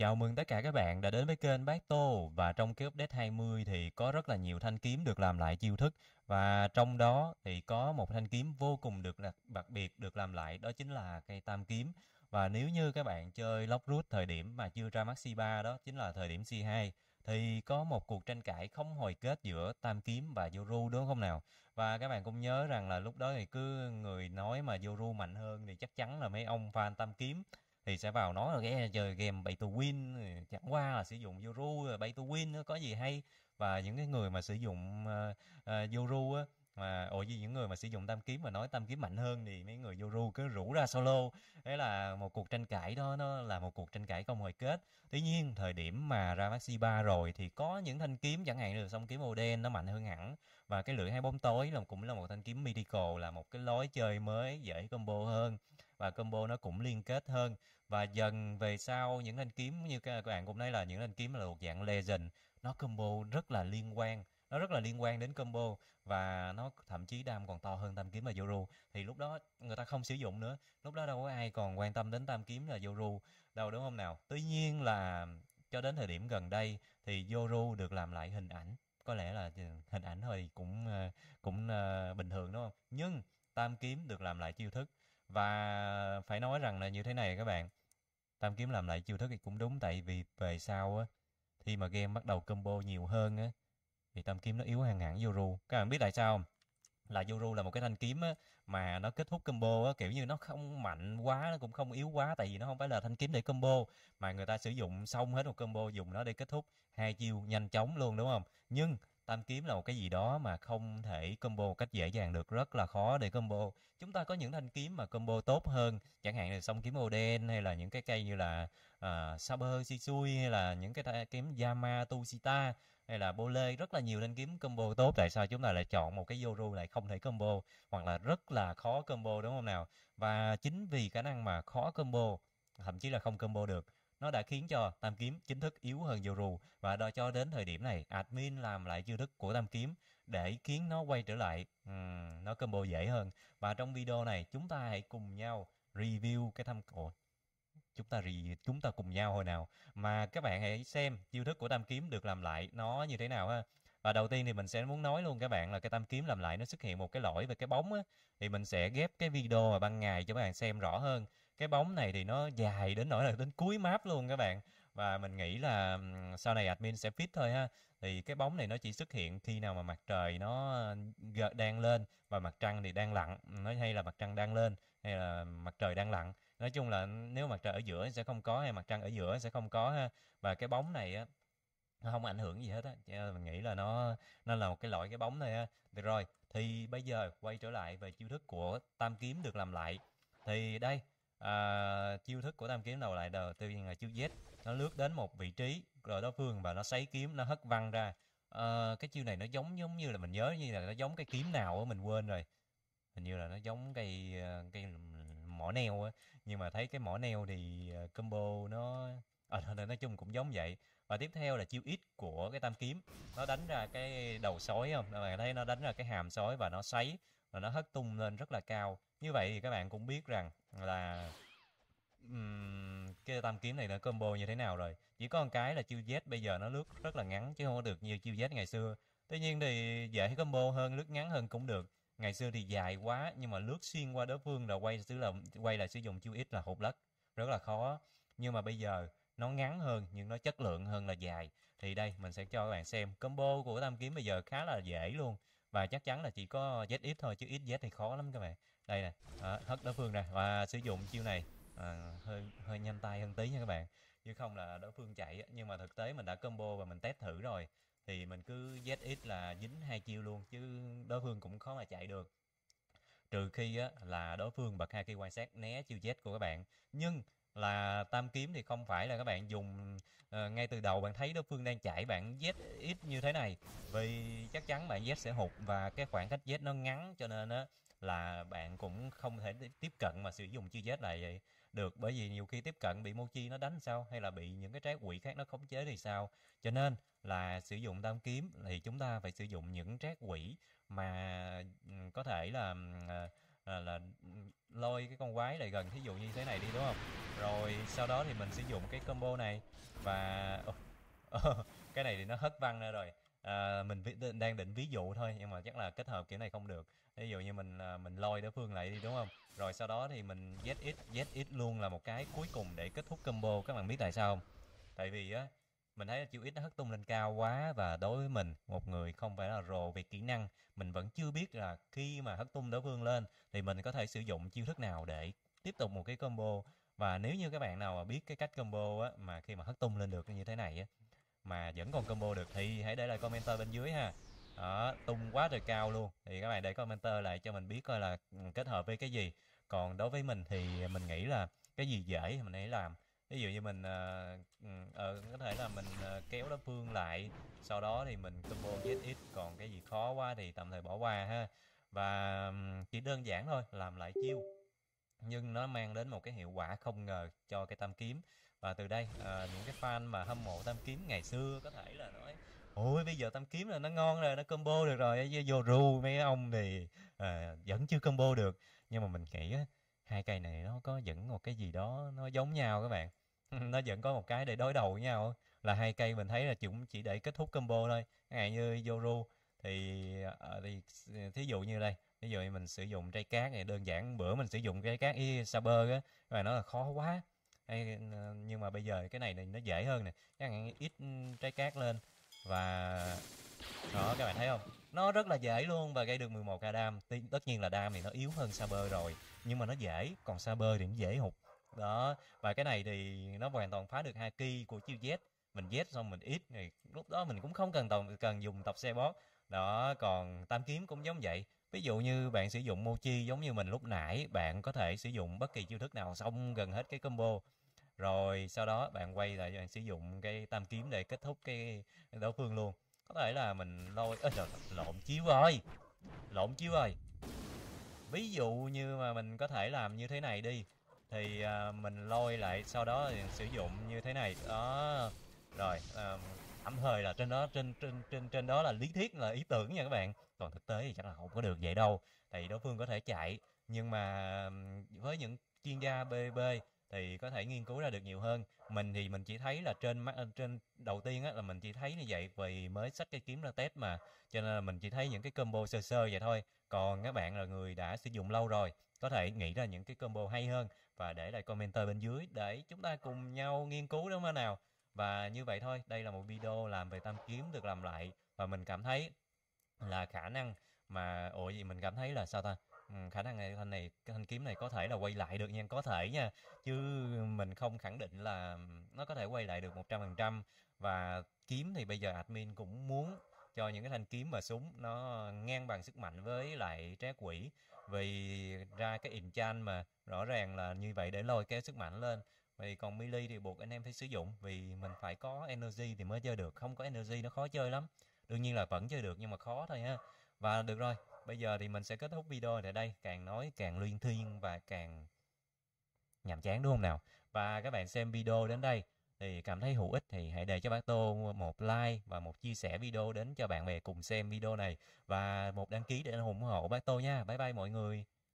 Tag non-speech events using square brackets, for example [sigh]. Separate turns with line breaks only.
Chào mừng tất cả các bạn đã đến với kênh Bác Tô và trong cái update 20 thì có rất là nhiều thanh kiếm được làm lại chiêu thức và trong đó thì có một thanh kiếm vô cùng được đặc, biệt được làm lại đó chính là cây tam kiếm và nếu như các bạn chơi lóc rút thời điểm mà chưa ra maxi 3 đó chính là thời điểm C2 thì có một cuộc tranh cãi không hồi kết giữa Tam Kiếm và Yoru đúng không nào? Và các bạn cũng nhớ rằng là lúc đó thì cứ người nói mà Yoru mạnh hơn thì chắc chắn là mấy ông fan Tam Kiếm thì sẽ vào nói là cái chơi game bay to win chẳng qua là sử dụng Yoru rồi to win nó có gì hay và những cái người mà sử dụng uh, uh, á mà ồ gì những người mà sử dụng tam kiếm mà nói tam kiếm mạnh hơn thì mấy người Yoru cứ rủ ra solo đấy là một cuộc tranh cãi đó nó là một cuộc tranh cãi không hồi kết tuy nhiên thời điểm mà ra maxi ba rồi thì có những thanh kiếm chẳng hạn như song kiếm Oden nó mạnh hơn hẳn và cái lưỡi hai bóng tối là cũng là một thanh kiếm mythical là một cái lối chơi mới dễ combo hơn và combo nó cũng liên kết hơn và dần về sau những thanh kiếm như các bạn cũng thấy là những thanh kiếm là một dạng legend nó combo rất là liên quan nó rất là liên quan đến combo và nó thậm chí đam còn to hơn tam kiếm và Yoru thì lúc đó người ta không sử dụng nữa lúc đó đâu có ai còn quan tâm đến tam kiếm là Yoru đâu đúng không nào tuy nhiên là cho đến thời điểm gần đây thì Yoru được làm lại hình ảnh có lẽ là hình ảnh thôi cũng ờ, cũng ờ, bình thường đúng không nhưng tam kiếm được làm lại chiêu thức và phải nói rằng là như thế này các bạn. Tam kiếm làm lại chiêu thức thì cũng đúng tại vì về sau á khi mà game bắt đầu combo nhiều hơn á thì tam kiếm nó yếu hàng hẳn Yoru. Các bạn biết tại sao không? Là Yoru là một cái thanh kiếm á mà nó kết thúc combo á kiểu như nó không mạnh quá nó cũng không yếu quá tại vì nó không phải là thanh kiếm để combo mà người ta sử dụng xong hết một combo dùng nó để kết thúc hai chiêu nhanh chóng luôn đúng không? Nhưng Tam kiếm là một cái gì đó mà không thể combo một cách dễ dàng được, rất là khó để combo. Chúng ta có những thanh kiếm mà combo tốt hơn, chẳng hạn là song kiếm Oden hay là những cái cây như là uh, Saber Shisui hay là những cái kiếm Yama Tushita hay là Bole rất là nhiều thanh kiếm combo tốt tại sao chúng ta lại chọn một cái Yoru lại không thể combo hoặc là rất là khó combo đúng không nào và chính vì khả năng mà khó combo thậm chí là không combo được nó đã khiến cho Tam Kiếm chính thức yếu hơn Yoru và đo cho đến thời điểm này admin làm lại chiêu thức của Tam Kiếm để khiến nó quay trở lại uhm, nó combo dễ hơn và trong video này chúng ta hãy cùng nhau review cái thăm cổ chúng ta review, chúng ta cùng nhau hồi nào mà các bạn hãy xem chiêu thức của Tam Kiếm được làm lại nó như thế nào ha và đầu tiên thì mình sẽ muốn nói luôn các bạn là cái tam kiếm làm lại nó xuất hiện một cái lỗi về cái bóng á thì mình sẽ ghép cái video mà ban ngày cho các bạn xem rõ hơn cái bóng này thì nó dài đến nỗi là đến cuối map luôn các bạn và mình nghĩ là sau này admin sẽ fit thôi ha thì cái bóng này nó chỉ xuất hiện khi nào mà mặt trời nó đang lên và mặt trăng thì đang lặn nó hay là mặt trăng đang lên hay là mặt trời đang lặn nói chung là nếu mặt trời ở giữa sẽ không có hay mặt trăng ở giữa sẽ không có ha và cái bóng này á nó không ảnh hưởng gì hết á mình nghĩ là nó nó là một cái loại cái bóng này ha được rồi thì bây giờ quay trở lại về chiêu thức của tam kiếm được làm lại thì đây à, chiêu thức của tam kiếm đầu lại đầu tiên là chiêu Z nó lướt đến một vị trí rồi đối phương và nó sấy kiếm nó hất văng ra à, cái chiêu này nó giống giống như là mình nhớ như là nó giống cái kiếm nào á mình quên rồi hình như là nó giống cây ờ, cây mỏ neo á nhưng mà thấy cái mỏ neo thì ờ, combo nó à, [laughs] nói chung cũng giống vậy và tiếp theo là chiêu ít của cái tam kiếm nó đánh ra cái đầu sói không các bạn thấy nó đánh ra cái hàm sói và nó sấy và nó hất tung lên rất là cao như vậy thì các bạn cũng biết rằng là um, cái tam kiếm này nó combo như thế nào rồi chỉ có một cái là chiêu z bây giờ nó lướt rất là ngắn chứ không có được như chiêu z ngày xưa tuy nhiên thì dễ combo hơn lướt ngắn hơn cũng được ngày xưa thì dài quá nhưng mà lướt xuyên qua đối phương rồi quay sử là quay là sử dụng chiêu ít là hụt lất rất là khó nhưng mà bây giờ nó ngắn hơn nhưng nó chất lượng hơn là dài thì đây mình sẽ cho các bạn xem combo của tam kiếm bây giờ khá là dễ luôn và chắc chắn là chỉ có ít thôi chứ ít XZ thì khó lắm các bạn đây nè à, hất đối phương nè và sử dụng chiêu này à, hơi hơi nhanh tay hơn tí nha các bạn chứ không là đối phương chạy nhưng mà thực tế mình đã combo và mình test thử rồi thì mình cứ ZX là dính hai chiêu luôn chứ đối phương cũng khó mà chạy được trừ khi á, là đối phương bật hai cây quan sát né chiêu Z của các bạn nhưng là tam kiếm thì không phải là các bạn dùng uh, ngay từ đầu bạn thấy đối phương đang chạy bạn Z ít như thế này vì chắc chắn bạn Z sẽ hụt và cái khoảng cách Z nó ngắn cho nên á, là bạn cũng không thể tiếp cận mà sử dụng chi chết này được bởi vì nhiều khi tiếp cận bị chi nó đánh sao hay là bị những cái trái quỷ khác nó khống chế thì sao cho nên là sử dụng tam kiếm thì chúng ta phải sử dụng những trái quỷ mà ừ, có thể là ờ, là, là ừ, lôi cái con quái lại gần thí dụ như thế này đi đúng không rồi sau đó thì mình sử dụng cái combo này và [laughs] cái này thì nó hất văng ra rồi à, mình ví, đang định ví dụ thôi nhưng mà chắc là kết hợp kiểu này không được ví dụ như mình à, mình lôi đối phương lại đi đúng không rồi sau đó thì mình zx zx luôn là một cái cuối cùng để kết thúc combo các bạn biết tại sao không tại vì á mình thấy là chữ ít nó hất tung lên cao quá và đối với mình một người không phải là rồ về kỹ năng mình vẫn chưa biết là khi mà hất tung đối phương lên thì mình có thể sử dụng chiêu thức nào để tiếp tục một cái combo và nếu như các bạn nào mà biết cái cách combo á mà khi mà hất tung lên được như thế này á mà vẫn còn combo được thì hãy để lại commenter bên dưới ha đó, tung quá trời cao luôn thì các bạn để commenter lại cho mình biết coi là ừ, kết hợp với cái gì còn đối với mình thì mình nghĩ là cái gì dễ thì mình hãy làm ví dụ như mình uh, uh, có thể là mình uh, kéo đối phương lại sau đó thì mình combo ít. còn cái gì khó quá thì tạm thời bỏ qua ha và ừ, chỉ đơn giản thôi làm lại chiêu nhưng nó mang đến một cái hiệu quả không ngờ cho cái tam kiếm và từ đây à, những cái fan mà hâm mộ tam kiếm ngày xưa có thể là nói ôi bây giờ tam kiếm là nó ngon rồi nó combo được rồi vô ru mấy ông thì à, vẫn chưa combo được nhưng mà mình nghĩ á, hai cây này nó có vẫn một cái gì đó nó giống nhau các bạn [laughs] nó vẫn có một cái để đối đầu với nhau là hai cây mình thấy là chúng chỉ để kết thúc combo thôi ví như Yoru thì à, thì thí dụ như đây ví dụ mình sử dụng trái cát này đơn giản bữa mình sử dụng cái cát y sa bơ á và nó là khó quá hay, nhưng mà bây giờ cái này thì nó dễ hơn nè các bạn ít ừ, trái cát lên và đó các bạn thấy không nó rất là dễ luôn và gây được 11 k đam tất nhiên là đam thì nó yếu hơn saber rồi nhưng mà nó dễ còn saber thì nó dễ hụt đó và cái này thì nó hoàn toàn phá được haki của chiêu z mình z xong mình ít thì lúc đó mình cũng không cần tàu, cần dùng tập xe bót đó còn tam kiếm cũng giống vậy Ví dụ như bạn sử dụng Mochi giống như mình lúc nãy, bạn có thể sử dụng bất kỳ chiêu thức nào xong gần hết cái combo. Rồi sau đó bạn quay lại bạn sử dụng cái tam kiếm để kết thúc cái đấu phương luôn. Có thể là mình lôi... Ê, trời, lộn chiếu rồi! Lộn chiếu rồi! Ví dụ như mà mình có thể làm như thế này đi. Thì uh, mình lôi lại sau đó sử dụng như thế này. Đó. Rồi, uh, tạm thời là trên đó trên trên trên trên đó là lý thuyết là ý tưởng nha các bạn còn thực tế thì chắc là không có được vậy đâu thì đối phương có thể chạy nhưng mà với những chuyên gia BB thì có thể nghiên cứu ra được nhiều hơn mình thì mình chỉ thấy là trên trên đầu tiên á, là mình chỉ thấy như vậy vì mới sách cây kiếm ra test mà cho nên là mình chỉ thấy những cái combo sơ sơ vậy thôi còn các bạn là người đã sử dụng lâu rồi có thể nghĩ ra những cái combo hay hơn và để lại comment bên dưới để chúng ta cùng nhau nghiên cứu đúng không nào và như vậy thôi, đây là một video làm về tam kiếm được làm lại và mình cảm thấy là khả năng mà ủa gì mình cảm thấy là sao ta? Ừ, khả năng này thanh này thanh kiếm này có thể là quay lại được nha có thể nha chứ mình không khẳng định là nó có thể quay lại được 100% và kiếm thì bây giờ admin cũng muốn cho những cái thanh kiếm và súng nó ngang bằng sức mạnh với lại trái quỷ vì ra cái chan mà rõ ràng là như vậy để lôi kéo sức mạnh lên vì còn mili thì buộc anh em phải sử dụng vì mình phải có energy thì mới chơi được không có energy nó khó chơi lắm đương nhiên là vẫn chơi được nhưng mà khó thôi ha và được rồi bây giờ thì mình sẽ kết thúc video tại đây càng nói càng luyên thiên và càng nhàm chán đúng không nào và các bạn xem video đến đây thì cảm thấy hữu ích thì hãy để cho bác Tô một like và một chia sẻ video đến cho bạn bè cùng xem video này và một đăng ký để ủng hộ bác Tô nha. Bye bye mọi người.